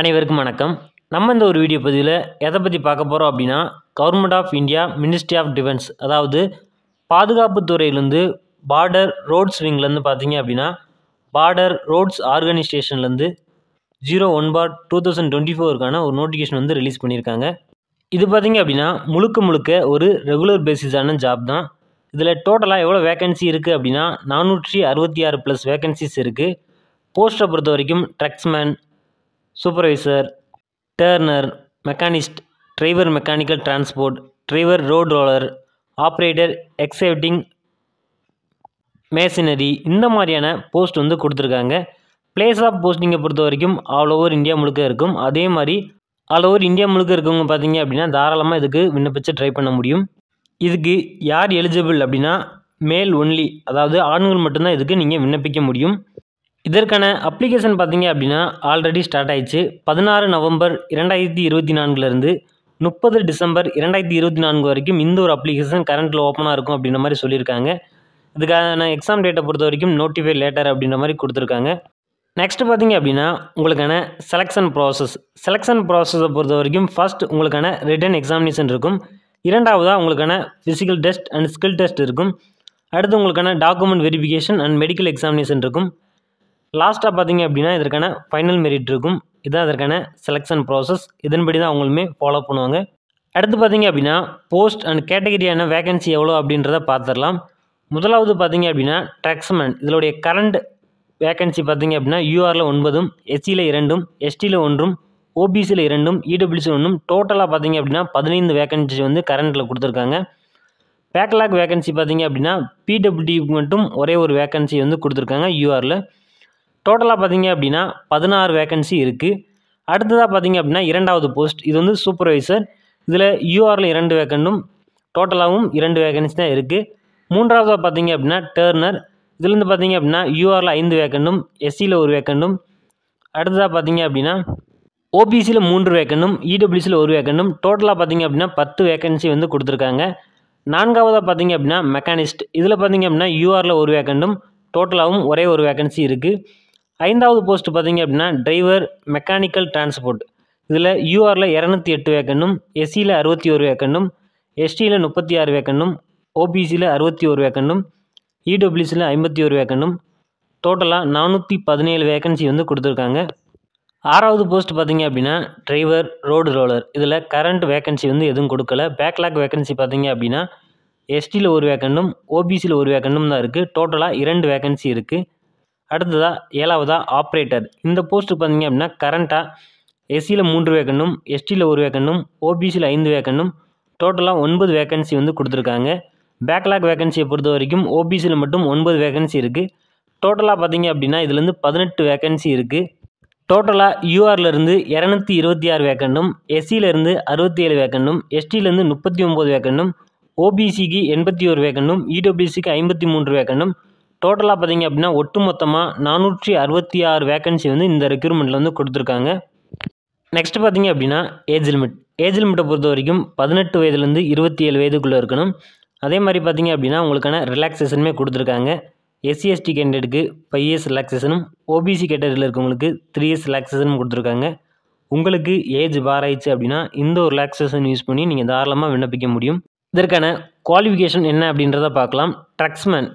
அனைவருக்கும் வணக்கம் நம்ம இந்த ஒரு வீடியோ பதிவில் எதை பற்றி பார்க்க போகிறோம் அப்படின்னா Government of India Ministry of Defence அதாவது பாதுகாப்பு துறையிலேருந்து பார்டர் ரோட்ஸ் விங்லேருந்து பார்த்தீங்க அப்படின்னா பார்டர் ரோட்ஸ் ஆர்கனைசேஷன்லேருந்து zero one bar two thousand twenty ஃபோருக்கான ஒரு நோட்டிஃபிகேஷன் வந்து ரிலீஸ் பண்ணியிருக்காங்க இது பார்த்திங்க அப்படின்னா முழுக்க முழுக்க ஒரு ரெகுலர் பேசிஸான ஜாப் தான் இதில் டோட்டலாக எவ்வளோ வேகன்சி இருக்குது அப்படின்னா நானூற்றி அறுபத்தி ஆறு ப்ளஸ் வேகன்சிஸ் இருக்குது போஸ்ட்டை பொறுத்த வரைக்கும் draughtsman supervisor turner machinist driver mechanical transport driver road roller operator excavating machinery இந்த மாதிரியான போஸ்ட் வந்து கொடுத்துருக்காங்க பிளேஸ் ஆஃப் போஸ்டிங்கை பொறுத்த வரைக்கும் ஆல் ஓவர் இந்தியா முழுக்க இருக்கும் அதே மாதிரி ஆல் ஓவர் இந்தியா முழுக்க இருக்கவங்க பார்த்தீங்க அப்படின்னா தாராளமாக இதுக்கு விண்ணப்பிச்சு ட்ரை பண்ண முடியும் இதுக்கு யார் எலிஜிபிள் அப்படின்னா மேல் ஒன்லி அதாவது ஆண்கள் மட்டும்தான் இதுக்கு நீங்கள் விண்ணப்பிக்க முடியும் இதற்கான அப்ளிகேஷன் பார்த்தீங்க அப்படின்னா ஆல்ரெடி ஸ்டார்ட் ஆயிடுச்சு பதினாறு நவம்பர் இரண்டாயிரத்தி இருபத்தி நான்குலேருந்து முப்பது டிசம்பர் இரண்டாயிரத்தி இருபத்தி நான்கு வரைக்கும் இந்த ஒரு அப்ளிகேஷன் கரண்ட்டில் ஓப்பனாக இருக்கும் அப்படின்ற மாதிரி சொல்லியிருக்காங்க இதுக்கான எக்ஸாம் டேட்டை பொறுத்த வரைக்கும் நோட்டிஃபை லேட்டர் அப்படின்ற மாதிரி கொடுத்துருக்காங்க நெக்ஸ்ட் பார்த்தீங்க அப்படின்னா உங்களுக்கான செலெக்ஷன் ப்ராசஸ் செலெக்ஷன் ப்ராசஸை பொறுத்த வரைக்கும் ஃபஸ்ட் உங்களுக்கான ரிட்டன் எக்ஸாமினேஷன் இருக்கும் இரண்டாவதாக உங்களுக்கான physical test and skill test இருக்கும் அடுத்து உங்களுக்கான document verification and medical examination இருக்கும் லாஸ்ட்டாக பார்த்தீங்க அப்படின்னா இதற்கான ஃபைனல் மெரிட் இருக்கும் இதுதான் அதற்கான செலெக்ஷன் ப்ராசஸ் இதன்படி தான் அவங்களுமே ஃபாலோ பண்ணுவாங்க அடுத்து பார்த்தீங்க அப்படின்னா போஸ்ட் அண்ட் கேட்டகரியான வேகன்சி எவ்வளோ அப்படின்றத பார்த்துடலாம் முதலாவது பார்த்தீங்க அப்படின்னா டேக்ஸ்மேன் இதனுடைய கரண்ட் வேகன்சி பார்த்தீங்க அப்படின்னா யூஆரில் ஒன்பதும் எஸ்சியில் இரண்டும் எஸ்டியில் ஒன்றும் ஓபிசியில் இரண்டும் இடபிள்யூசியில் e ஒன்றும் டோட்டலாக பார்த்தீங்க அப்படின்னா பதினைந்து வேகன்சி வந்து கரண்ட்டில் கொடுத்துருக்காங்க பேக்லாக் வேகன்சி பார்த்தீங்க அப்படின்னா பிடபிள்யூடிக்கு மட்டும் ஒரே ஒரு வேகன்சி வந்து கொடுத்துருக்காங்க யூஆரில் டோட்டலாக பார்த்தீங்க அப்படின்னா பதினாறு வேக்கன்சி இருக்குது அடுத்ததாக பார்த்தீங்க அப்படின்னா இரண்டாவது போஸ்ட் இது வந்து சூப்பர்வைசர் இதில் யூஆரில் இரண்டு வேக்கண்டும் டோட்டலாகவும் இரண்டு வேக்கன்சி தான் இருக்குது மூன்றாவதாக பார்த்தீங்க அப்படின்னா டேர்னர் இதுலேருந்து பார்த்தீங்க அப்படின்னா யூஆரில் ஐந்து வேக்கண்டும் எஸ்சியில் ஒரு வேக்கண்டும் அடுத்ததாக பார்த்தீங்க அப்படின்னா ஓபிசியில் மூன்று வேக்கண்டும் இடபிள்யூசியில் e ஒரு வேக்கண்டும் டோட்டலாக பார்த்தீங்க அப்படின்னா பத்து வேக்கன்சி வந்து கொடுத்துருக்காங்க நான்காவதாக பார்த்தீங்க அப்படின்னா மெக்கானிஸ்ட் இதில் பார்த்தீங்க அப்படின்னா யூஆரில் ஒரு வேக்கண்டும் டோட்டலாகவும் ஒரே ஒரு வேக்கன்சி இருக்குது ஐந்தாவது போஸ்ட் பார்த்தீங்க அப்படின்னா டிரைவர் மெக்கானிக்கல் டிரான்ஸ்போர்ட் இதில் யூஆரில் இரநூத்தி எட்டு வேக்கண்டும் எஸ்சியில் அறுபத்தி ஒரு வேக்கண்டும் எஸ்டியில் முப்பத்தி ஆறு வேக்கண்டும் ஓபிசியில் அறுபத்தி ஒரு வேக்கண்டும் இடபிள்யூசியில் e ஐம்பத்தி ஒரு வேக்கண்டும் டோட்டலாக நானூற்றி பதினேழு வேக்கன்சி வந்து கொடுத்துருக்காங்க ஆறாவது போஸ்ட் பார்த்திங்க அப்படின்னா டிரைவர் ரோடு ரோலர் இதில் கரண்ட் வேக்கன்சி வந்து எதுவும் கொடுக்கல பேக்லாக் வேக்கன்சி பார்த்திங்க அப்படின்னா எஸ்டியில் ஒரு வேக்கண்டும் ஓபிசியில் ஒரு வேக்கண்டும் தான் இருக்குது டோட்டலாக இரண்டு வேக்கன்சி இருக்குது அடுத்ததாக ஏழாவதாக ஆப்ரேட்டர் இந்த போஸ்ட்டு பார்த்தீங்க அப்படின்னா கரண்ட்டாக எஸ்சியில் மூன்று வேக்கண்டும் எஸ்டியில் ஒரு வேக்கண்டும் ஓபிசியில் ஐந்து வேக்கண்டும் டோட்டலாக ஒன்பது வேக்கன்சி வந்து கொடுத்துருக்காங்க பேக்லாக் வேக்கன்சியை பொறுத்த வரைக்கும் ஓபிசியில் மட்டும் ஒன்பது வேக்கன்சி இருக்குது டோட்டலாக பார்த்தீங்க அப்படின்னா இதுலேருந்து பதினெட்டு வேக்கன்சி இருக்குது டோட்டலாக யூஆர்லேருந்து இரநூத்தி இருபத்தி ஆறு வேக்கண்டும் எஸ்சியிலேருந்து அறுபத்தி ஏழு வேக்கண்டும் எஸ்டியிலேருந்து முப்பத்தி ஒம்பது வேக்கண்டும் ஓபிசிக்கு எண்பத்தி ஒரு வேக்கண்டும் இடபிள்யூசிக்கு e ஐம்பத்தி மூன்று வேக்கண்டும் டோட்டலாக பார்த்தீங்க அப்படின்னா ஒட்டுமொத்தமாக நானூற்றி அறுபத்தி ஆறு வேக்கன்சி வந்து இந்த ரெக்யூர்மெண்ட்டில் வந்து கொடுத்துருக்காங்க நெக்ஸ்ட் பார்த்தீங்க அப்படின்னா ஏஜ் லிமிட் ஏஜ் லிமிட்டை பொறுத்த வரைக்கும் பதினெட்டு வயதுலேருந்து இருபத்தி ஏழு வயதுக்குள்ளே இருக்கணும் அதே மாதிரி பார்த்தீங்க அப்படின்னா உங்களுக்கான ரிலாக்ஸேஷனுமே கொடுத்துருக்காங்க எஸ்சி எஸ்டி கேண்டிடேட்டுக்கு ஃபைவ் இயர்ஸ் ரிலாக்ஸேஷனும் ஓபிசி கேட்டகரியில் இருக்கவங்களுக்கு த்ரீ இயர்ஸ் ரிலாக்ஸேஷனும் கொடுத்துருக்காங்க உங்களுக்கு ஏஜ் பாராயிடுச்சு அப்படின்னா இந்த ஒரு ரிலாக்ஸேஷன் யூஸ் பண்ணி நீங்கள் தாராளமாக விண்ணப்பிக்க முடியும் இதற்கான குவாலிஃபிகேஷன் என்ன அப்படின்றத பார்க்கலாம் ட்ரக்ஸ்மேன்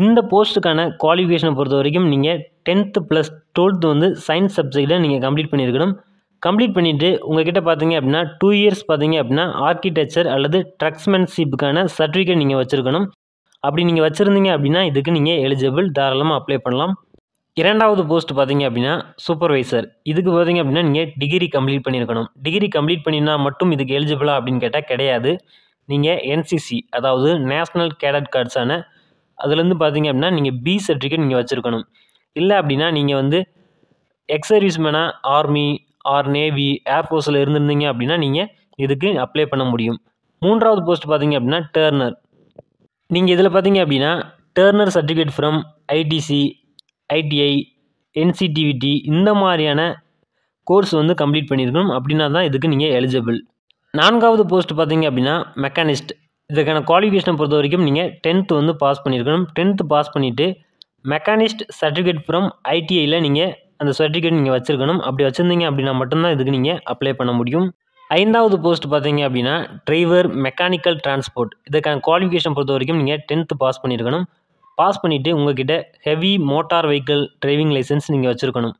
இந்த போஸ்ட்டுக்கான குவாலிஃபிகேஷனை பொறுத்த வரைக்கும் நீங்கள் டென்த்து ப்ளஸ் டுவெல்த்து வந்து சயின்ஸ் சப்ஜெக்டை நீங்கள் கம்ப்ளீட் பண்ணியிருக்கணும் கம்ப்ளீட் பண்ணிவிட்டு உங்ககிட்ட பார்த்தீங்க அப்படின்னா டூ இயர்ஸ் பார்த்தீங்க அப்படின்னா ஆர்கிடெக்சர் அல்லது ட்ரக்ஸ்மேன்ஷிப்புக்கான சர்டிஃபிகேட் நீங்கள் வச்சுருக்கணும் அப்படி நீங்கள் வச்சுருந்தீங்க அப்படின்னா இதுக்கு நீங்கள் எலிஜிபிள் தாராளமாக அப்ளை பண்ணலாம் இரண்டாவது போஸ்ட் பார்த்தீங்க அப்படின்னா சூப்பர்வைசர் இதுக்கு பார்த்தீங்க அப்படின்னா நீங்கள் டிகிரி கம்ப்ளீட் பண்ணியிருக்கணும் டிகிரி கம்ப்ளீட் பண்ணினா மட்டும் இதுக்கு எலிஜிபிளா அப்படின்னு கேட்டால் கிடையாது நீங்கள் என்சிசி அதாவது நேஷ்னல் கேடட் கார்ட்ஸான அதுலேருந்து பார்த்தீங்க அப்படின்னா நீங்கள் பி சர்டிஃபிகேட் நீங்கள் வச்சுருக்கணும் இல்லை அப்படின்னா நீங்கள் வந்து எக்ஸ் மேனாக ஆர்மி ஆர் நேவி ஏர்ஃபோர்ஸில் இருந்திருந்தீங்க அப்படின்னா நீங்கள் இதுக்கு அப்ளை பண்ண முடியும் மூன்றாவது போஸ்ட் பார்த்தீங்க அப்படின்னா டேர்னர் நீங்கள் இதில் பார்த்தீங்க அப்படின்னா turner certificate from ITC ITI NCTVT இந்த மாதிரியான கோர்ஸ் வந்து கம்ப்ளீட் பண்ணியிருக்கணும் அப்படின்னா தான் இதுக்கு நீங்கள் எலிஜிபிள் நான்காவது போஸ்ட் பார்த்தீங்க அப்படின்னா மெக்கானிஸ்ட் இதுக்கான குவாலிஃபிகேஷனை பொறுத்த வரைக்கும் நீங்கள் டென்த்து வந்து பாஸ் பண்ணியிருக்கணும் டென்த்து பாஸ் பண்ணிவிட்டு மெக்கானிஸ்ட் சர்டிஃபிகேட் ஃப்ரம் ஐடிஐயில் நீங்கள் அந்த சர்டிஃபிகேட் நீங்கள் வச்சுருக்கணும் அப்படி வச்சுருந்தீங்க அப்படின்னா மட்டும்தான் இதுக்கு நீங்கள் அப்ளை பண்ண முடியும் ஐந்தாவது போஸ்ட் பார்த்தீங்க அப்படின்னா டிரைவர் மெக்கானிக்கல் டிரான்ஸ்போர்ட் இதுக்கான குவாலிஃபிகேஷன் பொறுத்த வரைக்கும் நீங்கள் டென்த்து பாஸ் பண்ணியிருக்கணும் பாஸ் பண்ணிவிட்டு உங்கள்கிட்ட heavy motor vehicle driving licence நீங்கள் வச்சுருக்கணும்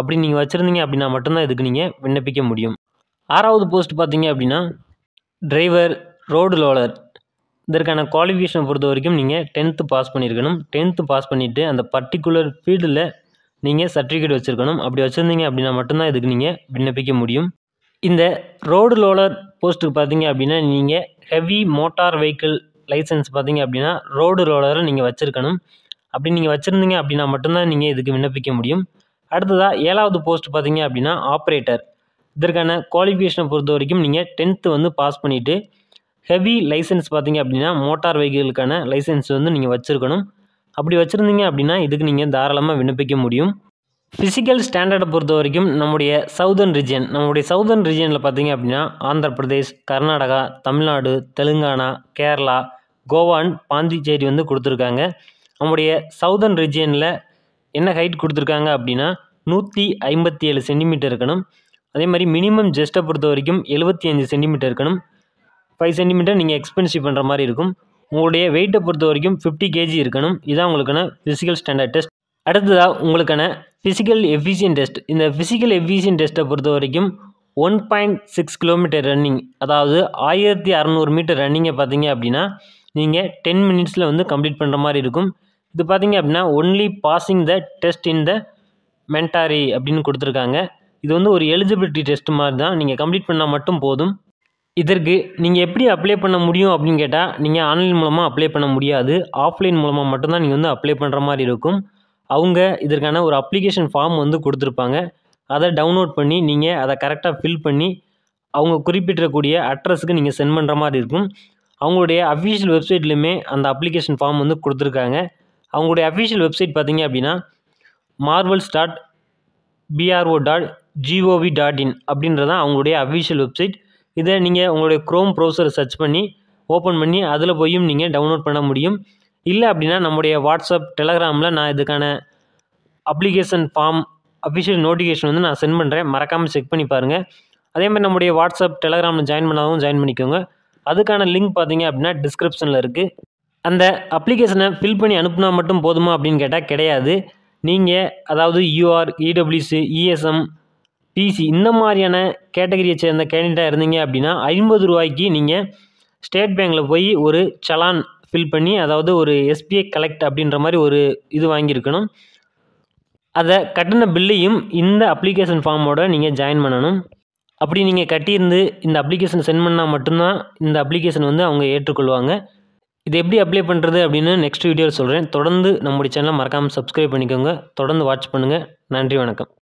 அப்படி நீங்கள் வச்சுருந்தீங்க அப்படின்னா மட்டும்தான் இதுக்கு நீங்கள் விண்ணப்பிக்க முடியும் ஆறாவது போஸ்ட் பார்த்தீங்க அப்படின்னா டிரைவர் ரோடு லோலர் இதற்கான குவாலிஃபிகேஷனை பொறுத்த வரைக்கும் நீங்கள் டென்த்து பாஸ் பண்ணியிருக்கணும் டென்த்து பாஸ் பண்ணிவிட்டு அந்த பர்டிகுலர் ஃபீல்டில் நீங்கள் சர்டிஃபிகேட் வச்சுருக்கணும் அப்படி வச்சுருந்தீங்க அப்படின்னா மட்டும்தான் இதுக்கு நீங்கள் விண்ணப்பிக்க முடியும் இந்த ரோடு லோலர் போஸ்ட்டுக்கு பார்த்தீங்க அப்படின்னா நீங்கள் ஹெவி மோட்டார் வெஹிக்கிள் லைசன்ஸ் பார்த்தீங்க அப்படின்னா ரோடு லோலரை நீங்கள் வச்சுருக்கணும் அப்படி நீங்கள் வச்சுருந்தீங்க அப்படின்னா மட்டும்தான் நீங்கள் இதுக்கு விண்ணப்பிக்க முடியும் அடுத்ததாக ஏழாவது போஸ்ட் பார்த்தீங்க அப்படின்னா ஆப்ரேட்டர் இதற்கான குவாலிஃபிகேஷனை பொறுத்த வரைக்கும் நீங்கள் டென்த்து வந்து பாஸ் பண்ணிவிட்டு ஹெவி லைசன்ஸ் பார்த்தீங்க அப்படின்னா மோட்டார் வெஹிக்கிளுக்கான லைசன்ஸ் வந்து நீங்கள் வச்சுருக்கணும் அப்படி வச்சுருந்தீங்க அப்படின்னா இதுக்கு நீங்கள் தாராளமாக விண்ணப்பிக்க முடியும் ஃபிசிக்கல் ஸ்டாண்டர்டை பொறுத்த வரைக்கும் நம்முடைய சவுதர்ன் ரீஜியன் நம்முடைய சவுதர்ன் ரீஜியனில் பார்த்தீங்க அப்படின்னா ஆந்திர பிரதேஷ் கர்நாடகா தமிழ்நாடு தெலுங்கானா கேரளா கோவான் பாண்டிச்சேரி வந்து கொடுத்துருக்காங்க நம்முடைய சவுதர்ன் ரீஜியனில் என்ன ஹைட் கொடுத்துருக்காங்க அப்படின்னா நூற்றி ஐம்பத்தி ஏழு சென்டிமீட்டர் இருக்கணும் அதே மாதிரி மினிமம் ஜெஸ்ட்டை பொறுத்த வரைக்கும் எழுபத்தி அஞ்சு சென்டிமீட்டர் இருக்கணும் ஃபைவ் சென்டிமீட்டர் நீங்கள் எக்ஸ்பென்சிவ் பண்ணுற மாதிரி இருக்கும் உங்களுடைய வெயிட்டை பொறுத்த வரைக்கும் ஃபிஃப்டி கேஜி இருக்கணும் இதான் உங்களுக்கான ஃபிசிக்கல் ஸ்டாண்டர்ட் டெஸ்ட் அடுத்ததாக உங்களுக்கான ஃபிசிக்கல் எஃபிஷியன் டெஸ்ட் இந்த ஃபிசிக்கல் எஃபிஷியன் டெஸ்ட்டை பொறுத்த வரைக்கும் one point six kilometre running அதாவது ஆயிரத்தி அறநூறு மீட்டர் ரன்னிங்கை பார்த்தீங்க அப்படின்னா நீங்கள் டென் மினிட்ஸில் வந்து கம்ப்ளீட் பண்ணுற மாதிரி இருக்கும் இது பார்த்தீங்க அப்படின்னா only passing the test in the mandatory அப்படின்னு கொடுத்துருக்காங்க இது வந்து ஒரு எலிஜிபிலிட்டி டெஸ்ட் மாதிரி தான் நீங்கள் கம்ப்ளீட் பண்ணால் மட்டும் போதும் இதற்கு நீங்கள் எப்படி அப்ளை பண்ண முடியும் அப்படின்னு கேட்டால் நீங்கள் ஆன்லைன் மூலமாக அப்ளை பண்ண முடியாது ஆஃப்லைன் மூலமாக மட்டும்தான் நீங்கள் வந்து அப்ளை பண்ணுற மாதிரி இருக்கும் அவங்க இதற்கான ஒரு அப்ளிகேஷன் ஃபார்ம் வந்து கொடுத்துருப்பாங்க அதை டவுன்லோட் பண்ணி நீங்கள் அதை கரெக்டாக ஃபில் பண்ணி அவங்க குறிப்பிட்டிருக்கக்கூடிய அட்ரஸுக்கு நீங்கள் சென்ட் பண்ணுற மாதிரி இருக்கும் அவங்களுடைய அஃபிஷியல் வெப்சைட்லேயுமே அந்த அப்ளிகேஷன் ஃபார்ம் வந்து கொடுத்துருக்காங்க அவங்களுடைய அஃபிஷியல் வெப்சைட் பார்த்தீங்க அப்படின்னா marvels dot PRO dot GOV dot in அப்படின்றதான் அவங்களுடைய அஃபிஷியல் வெப்சைட் இதை நீங்கள் உங்களுடைய க்ரோம் ப்ரௌசர் சர்ச் பண்ணி ஓப்பன் பண்ணி அதில் போயும் நீங்கள் டவுன்லோட் பண்ண முடியும் இல்லை அப்படின்னா நம்முடைய வாட்ஸ்அப் டெலகிராமில் நான் இதுக்கான அப்ளிகேஷன் ஃபார்ம் அஃபிஷியல் நோட்டிஃபிகேஷன் வந்து நான் சென்ட் பண்ணுறேன் மறக்காமல் செக் பண்ணி பாருங்கள் அதே மாதிரி நம்முடைய வாட்ஸ்அப் டெலகிராமில் ஜாயின் பண்ணாதவங்க ஜாயின் பண்ணிக்கோங்க அதுக்கான லிங்க் பார்த்தீங்க அப்படின்னா டிஸ்கிரிப்ஷனில் இருக்குது அந்த அப்ளிகேஷனை ஃபில் பண்ணி அனுப்புனா மட்டும் போதுமா அப்படின்னு கேட்டால் கிடையாது நீங்கள் அதாவது யூஆர் இடபிள்யூசி இஎஸ்எம் டிசி இந்த மாதிரியான கேட்டகரியை சேர்ந்த கேண்டிடேட்டாக இருந்தீங்க அப்படின்னா ஐம்பது ரூபாய்க்கு நீங்கள் ஸ்டேட் பேங்கில் போய் ஒரு சலான் ஃபில் பண்ணி அதாவது ஒரு எஸ்பிஐ கலெக்ட் அப்படின்ற மாதிரி ஒரு இது வாங்கியிருக்கணும் அதை கட்டின பில்லையும் இந்த அப்ளிகேஷன் ஃபார்மோட நீங்கள் ஜாயின் பண்ணணும் அப்படி நீங்கள் கட்டியிருந்து இந்த அப்ளிகேஷன் சென்ட் பண்ணால் மட்டும்தான் இந்த அப்ளிகேஷன் வந்து அவங்க ஏற்றுக்கொள்வாங்க இது எப்படி அப்ளை பண்ணுறது அப்படின்னு நெக்ஸ்ட் வீடியோவில் சொல்கிறேன் தொடர்ந்து நம்முடைய சேனலை மறக்காமல் சப்ஸ்கிரைப் பண்ணிக்கோங்க தொடர்ந்து வாட்ச் பண்ணுங்கள் நன்றி வணக்கம்